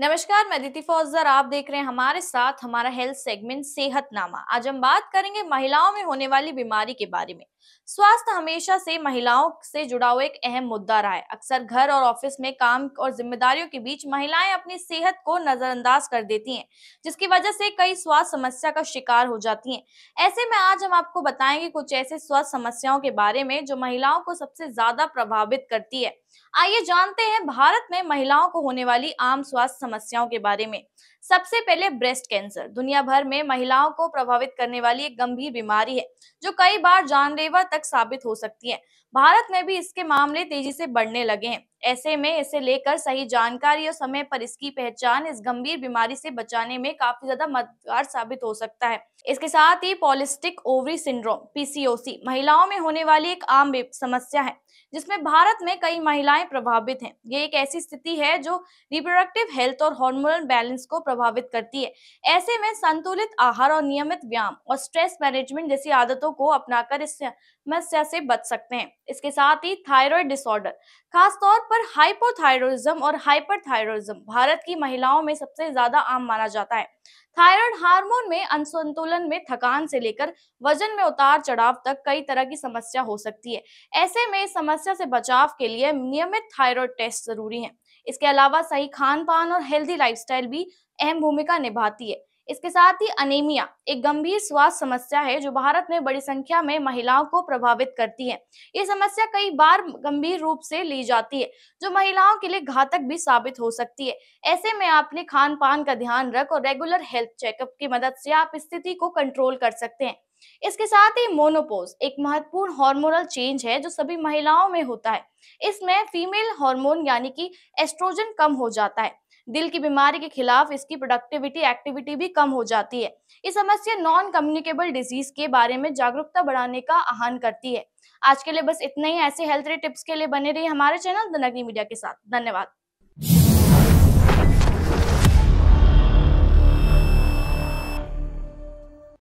नमस्कार मैं दीति फौजदार आप देख रहे हैं हमारे साथ हमारा हेल्थ सेगमेंट सेहत नामा आज हम बात करेंगे महिलाओं में होने वाली बीमारी के बारे में स्वास्थ्य हमेशा से महिलाओं से जुड़ा हुआ एक अहम मुद्दा रहा है अक्सर घर और ऑफिस में काम और जिम्मेदारियों के बीच महिलाएं अपनी सेहत को नजरअंदाज कर देती हैं जिसकी वजह से कई स्वास्थ्य समस्या का शिकार हो जाती हैं ऐसे में आज हम आपको बताएंगे कुछ ऐसे स्वास्थ्य समस्याओं के बारे में जो महिलाओं को सबसे ज्यादा प्रभावित करती है आइए जानते हैं भारत में महिलाओं को होने वाली आम स्वास्थ्य समस्याओं के बारे में सबसे पहले ब्रेस्ट कैंसर दुनिया भर में महिलाओं को प्रभावित करने वाली एक गंभीर बीमारी है जो कई बार जानलेवा तक साबित हो सकती है भारत में भी इसके मामले तेजी से बढ़ने लगे हैं ऐसे में इसे लेकर सही जानकारी और समय पर इसकी पहचान इस गंभीर बीमारी से बचाने में काफी ज्यादा मददगार साबित हो सकता है इसके साथ ही पॉलिस्टिक ओवरी सिंड्रोम पीसीओसी महिलाओं में होने वाली एक आम समस्या है जिसमें भारत में कई महिलाएं प्रभावित हैं ये एक ऐसी स्थिति है जो रिप्रोडक्टिव हेल्थ और हार्मोनल बैलेंस को प्रभावित करती है ऐसे में संतुलित आहार और नियमित व्यायाम और स्ट्रेस मैनेजमेंट जैसी आदतों को अपनाकर इस समस्या से बच सकते हैं इसके साथ ही थायराइड डिसऑर्डर खासतौर पर हाइपोथायरोजम और हाइपरथायरोइज्म भारत की महिलाओं में सबसे ज्यादा आम माना जाता है थायराइड हार्मोन में असंतुलन में थकान से लेकर वजन में उतार चढ़ाव तक कई तरह की समस्या हो सकती है ऐसे में इस समस्या से बचाव के लिए नियमित थायराइड टेस्ट जरूरी है इसके अलावा सही खान पान और हेल्दी लाइफस्टाइल भी अहम भूमिका निभाती है इसके साथ ही अनेमिया एक गंभीर स्वास्थ्य समस्या है जो भारत में बड़ी संख्या में महिलाओं को प्रभावित करती है ये समस्या कई बार गंभीर रूप से ली जाती है जो महिलाओं के लिए घातक भी साबित हो सकती है ऐसे में आपने खान पान का ध्यान रख और रेगुलर हेल्थ चेकअप की मदद से आप स्थिति को कंट्रोल कर सकते हैं इसके साथ ही मोनोपोज एक महत्वपूर्ण हार्मोनल चेंज है जो सभी महिलाओं में होता है इसमें फीमेल हार्मोन यानी कि एस्ट्रोजन कम हो जाता है दिल की बीमारी के खिलाफ इसकी प्रोडक्टिविटी एक्टिविटी भी कम हो जाती है ये समस्या नॉन कम्युनिकेबल डिजीज के बारे में जागरूकता बढ़ाने का आह्वान करती है आज के लिए बस इतना ही ऐसे हेल्थ टिप्स के लिए बने रही हमारे चैनल नगरी मीडिया के साथ धन्यवाद